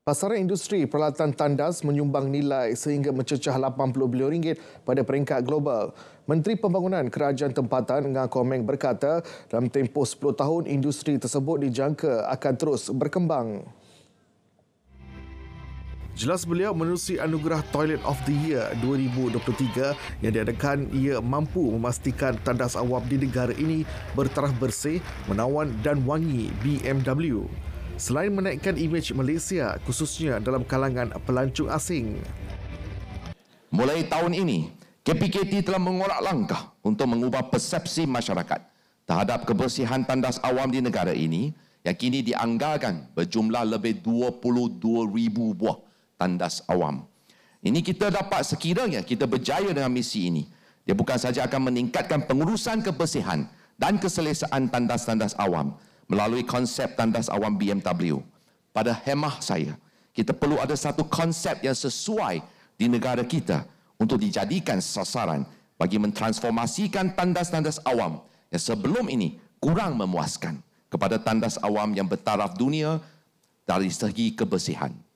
Pasaran industri peralatan tandas menyumbang nilai sehingga mencecah 80 bilion ringgit pada peringkat global. Menteri Pembangunan Kerajaan Tempatan Ngah Komeng berkata dalam tempoh 10 tahun industri tersebut dijangka akan terus berkembang. Jelas beliau menerusi anugerah Toilet of the Year 2023 yang diadakan ia mampu memastikan tandas awam di negara ini bertaraf bersih, menawan dan wangi BMW selain menaikkan imej Malaysia khususnya dalam kalangan pelancong asing. Mulai tahun ini, KPKT telah mengolak langkah untuk mengubah persepsi masyarakat terhadap kebersihan tandas awam di negara ini yang kini dianggarkan berjumlah lebih 22,000 buah tandas awam. Ini kita dapat sekiranya kita berjaya dengan misi ini. Dia bukan saja akan meningkatkan pengurusan kebersihan dan keselesaan tandas-tandas awam, melalui konsep tandas awam BMW. Pada hemah saya, kita perlu ada satu konsep yang sesuai di negara kita untuk dijadikan sasaran bagi mentransformasikan tandas-tandas awam yang sebelum ini kurang memuaskan kepada tandas awam yang bertaraf dunia dari segi kebersihan.